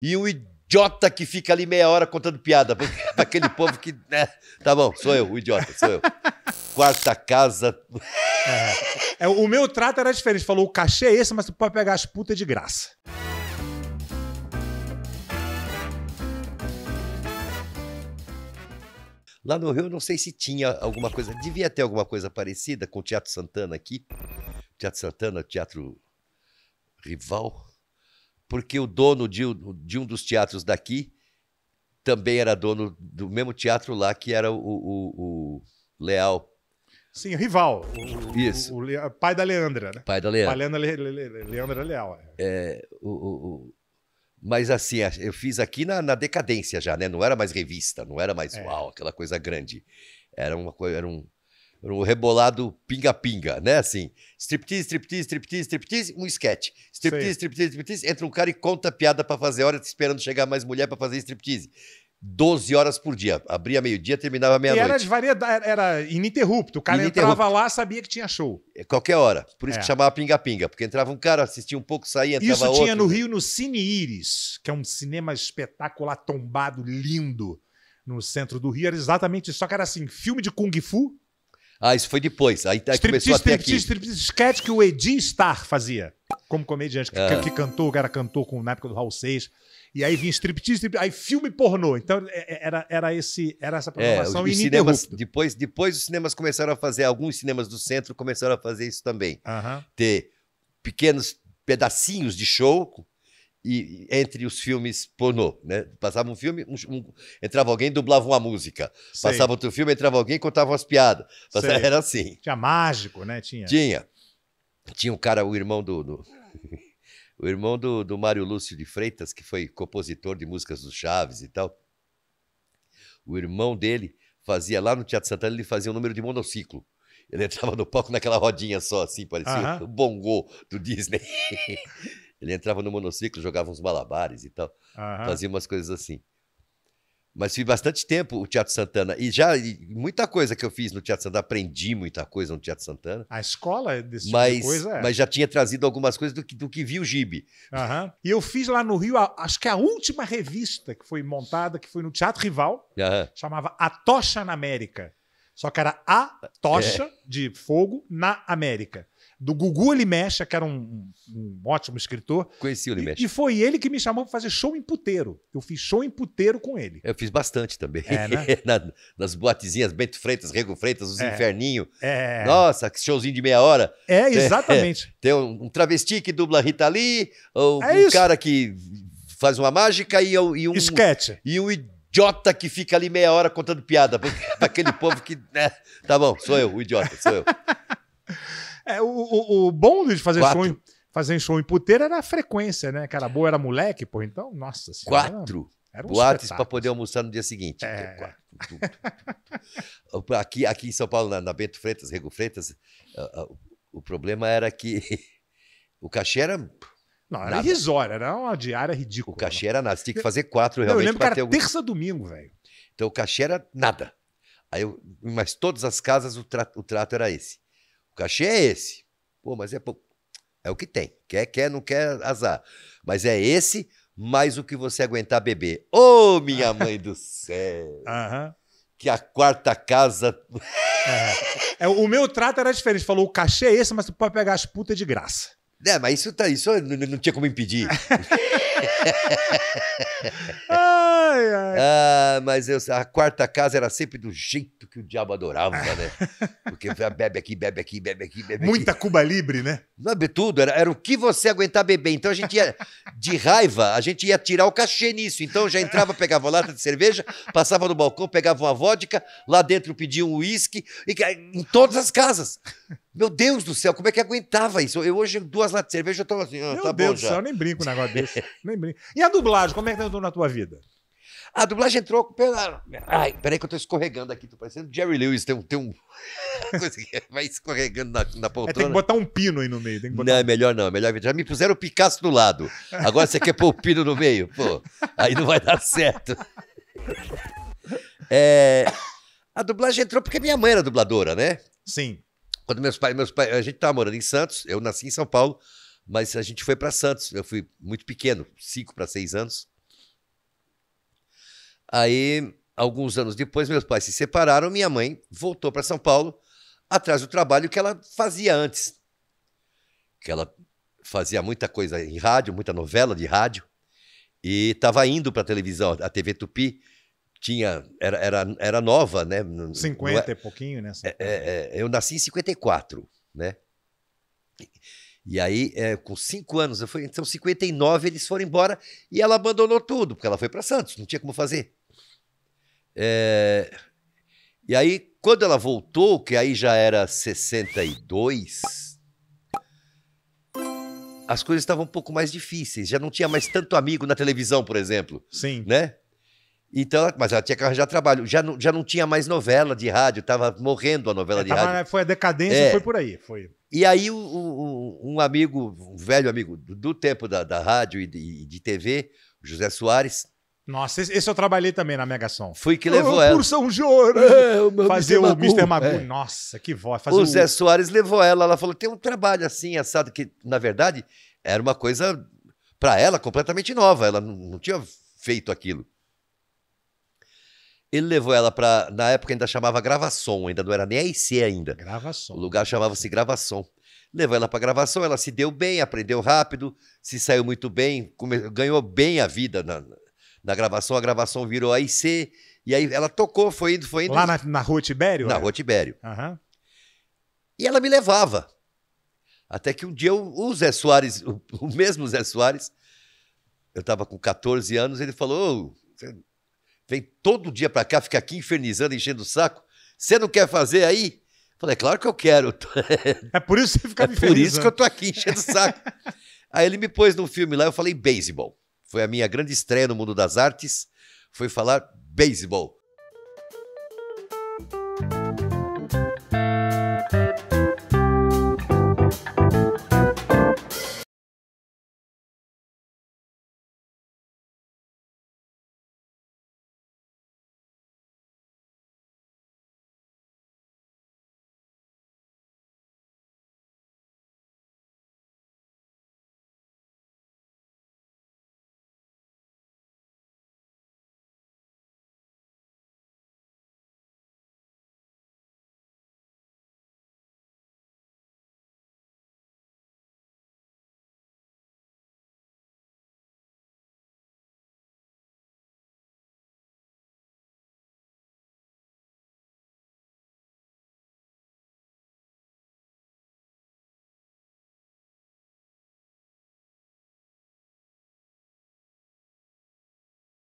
e o idiota que fica ali meia hora contando piada para aquele povo que. Né? Tá bom, sou eu, o idiota, sou eu. Quarta casa. É. É, o meu trato era diferente. Falou, o cachê é esse, mas tu pode pegar as putas de graça. Lá no Rio, eu não sei se tinha alguma coisa. Devia ter alguma coisa parecida com o Teatro Santana aqui. Teatro Santana, Teatro Rival porque o dono de, de um dos teatros daqui também era dono do mesmo teatro lá, que era o, o, o Leal. Sim, rival. O, Isso. O, o, pai da Leandra, né? Pai da Leandra. Pai Leandra, Le, Le, Le, Leandra Leal. É, é o, mas assim, eu fiz aqui na, na, decadência já, né? Não era mais revista, não era mais é. uau, aquela coisa grande. Era uma coisa, era um, o rebolado pinga-pinga, né? Assim, striptease, striptease, striptease, striptease, um sketch. Striptease, striptease, striptease, entra um cara e conta piada para fazer hora, esperando chegar mais mulher para fazer striptease. 12 horas por dia. Abria meio-dia, terminava meia-noite. Era de variedade, era ininterrupto. O cara ininterrupto. entrava lá, sabia que tinha show. É, qualquer hora. Por isso é. que chamava pinga-pinga, porque entrava um cara, assistia um pouco, saía, entrava isso outro. Isso tinha no Rio, no Cine Iris, que é um cinema espetacular, tombado, lindo, no centro do Rio. Era exatamente isso, só que era assim, filme de kung fu, ah, isso foi depois. Aí, aí começou a aqui. Striptease, sketch que o Edin Star fazia como comediante, que, é. Ah. que, que, cantou, o cara cantou com, na época do Raul 6. E aí vinha striptease, striptease, aí filme pornô. Então é, é, era, era, esse, era essa é, programação é, cinemas, depois, depois os cinemas começaram a fazer, alguns cinemas do centro começaram a fazer isso também. Uh -huh. Ter pequenos pedacinhos de show e, entre os filmes pornô, né? Passava um filme, um, um, entrava alguém, dublava uma música. Sei. Passava outro filme, entrava alguém, contava umas piadas. Passava, era assim. Tinha mágico, né? Tinha. Tinha. Tinha um cara, o irmão do, do... o irmão do, do Mário Lúcio de Freitas, que foi compositor de músicas do Chaves e tal. O irmão dele fazia lá no Teatro Santana, ele fazia um número de monociclo. Ele entrava no palco naquela rodinha só, assim, parecia uh -huh. o bongô do Disney. Ele entrava no monociclo, jogava uns malabares e tal. Uhum. Fazia umas coisas assim. Mas fiz bastante tempo o Teatro Santana. E já e muita coisa que eu fiz no Teatro Santana, aprendi muita coisa no Teatro Santana. A escola desse mas, tipo de coisa é. Mas já tinha trazido algumas coisas do que, do que vi o Gibe. Uhum. E eu fiz lá no Rio, acho que a última revista que foi montada, que foi no Teatro Rival, uhum. chamava A Tocha na América. Só que era a é. tocha é. de fogo na América do Gugu Limecha, que era um, um ótimo escritor. Conheci o Limecha. E, e, foi ele que me chamou para fazer show em puteiro. Eu fiz show em puteiro com ele. Eu fiz bastante também. É, né? Na, nas boatezinhas, Bento Freitas, Rego Freitas, os é. Inferninho. É. Nossa, que showzinho de meia hora. É, exatamente. Tem, tem um, um, travesti que dubla Rita Lee, ou é um isso. cara que faz uma mágica e, e um... Sketch. E um idiota que fica ali meia hora contando piada. Daquele povo que... Né? Tá bom, sou eu, o idiota, sou eu. É, o, o, o bom de fazer Quatro. show, em, fazer show em puteira era a frequência, né? Que era boa, era moleque, pô. Então, nossa senhora. Quatro. Era, um Boates para poder almoçar no dia seguinte. É. é quatro, aqui, aqui em São Paulo, na, na Bento Freitas, Rego Freitas, uh, uh, o problema era que o cachê era não, era irrisório, era uma diária ridícula. O cachê era nada, você tinha que fazer quatro realmente. Não, eu lembro que era terça domingo, velho. Então o cachê era nada. Aí eu... Mas todas as casas o, tra... o trato era esse cachê é esse. Pô, mas é pouco. É o que tem. Quer, quer, não quer, azar. Mas é esse mais o que você aguentar beber. Ô, oh, minha mãe do céu! Que a quarta casa. é. é. O meu trato era diferente. Falou, o cachê é esse, mas tu pode pegar as putas de graça. É, mas isso, tá, isso não, não tinha como impedir. Ah, Ai, ai. Ah, mas eu, a quarta casa era sempre do jeito que o diabo adorava, né? Porque bebe aqui, bebe aqui, bebe aqui, bebe Muita aqui. Cuba Libre, né? Não tudo, era, era o que você aguentar beber. Então a gente ia, de raiva, a gente ia tirar o cachê nisso. Então eu já entrava, pegava uma lata de cerveja, passava no balcão, pegava uma vodka, lá dentro pedia um uísque, em todas as casas. Meu Deus do céu, como é que aguentava isso? Eu hoje, duas latas de cerveja, eu tô assim, ah, Meu tá Deus bom já. do céu, nem brinco um negócio desse. nem brinco. E a dublagem, como é que tá na tua vida? A dublagem entrou com. Ai, peraí que eu tô escorregando aqui, tô parecendo Jerry Lewis, tem um. Tem um... Vai escorregando na, na é, poltrona. É, tem que botar um pino aí no meio. Tem que botar não, melhor não, melhor. Já me puseram o Picasso do lado. Agora você quer pôr o pino no meio? Pô, aí não vai dar certo. É, a dublagem entrou porque minha mãe era dubladora, né? Sim. Quando meus pais, meus pais, a gente tava tá morando em Santos, eu nasci em São Paulo, mas a gente foi para Santos. Eu fui muito pequeno, cinco para seis anos. Aí, alguns anos depois, meus pais se separaram, minha mãe voltou para São Paulo atrás do trabalho que ela fazia antes. Que ela fazia muita coisa em rádio, muita novela de rádio, e estava indo para a televisão, a TV Tupi tinha era, era, era nova, né? 50 é, e pouquinho, né? É, é, é. eu nasci em 54, né? E aí, é, com cinco anos, eu fui, então 59 eles foram embora e ela abandonou tudo, porque ela foi para Santos, não tinha como fazer. É... E aí, quando ela voltou, que aí já era 62, as coisas estavam um pouco mais difíceis. Já não tinha mais tanto amigo na televisão, por exemplo. Sim. Né? Então, mas ela tinha que arranjar trabalho. Já não, já não tinha mais novela de rádio, estava morrendo a novela é, de tava, rádio. Foi a decadência, é. foi por aí. Foi. E aí, o, o, um amigo, um velho amigo do, do tempo da, da rádio e de, de TV, José Soares, nossa, esse, esse eu trabalhei também na Mega Som. Fui que levou oh, ela. Por São Jorge. É, é fazer o Mr. Magu. É. Nossa, que voz. Fazer o, o Zé Soares levou ela. Ela falou, tem um trabalho assim, assado, que na verdade era uma coisa para ela completamente nova. Ela não, não tinha feito aquilo. Ele levou ela para na época ainda chamava gravação, ainda não era nem AIC ainda. Gravação. O lugar chamava-se gravação. Levou ela para gravação, ela se deu bem, aprendeu rápido, se saiu muito bem, ganhou bem a vida na, da gravação, a gravação virou AIC, e aí ela tocou, foi indo, foi indo. Lá na, na Rua Tibério? Na é? Rua Tibério. Uhum. E ela me levava. Até que um dia o Zé Soares, o, o mesmo Zé Soares, eu estava com 14 anos, ele falou: vem todo dia para cá, fica aqui infernizando, enchendo o saco. Você não quer fazer aí? Eu falei, é claro que eu quero. É por isso que você fica é me É por isso que eu tô aqui enchendo o saco. aí ele me pôs num filme lá, eu falei beisebol. Foi a minha grande estreia no mundo das artes, foi falar beisebol.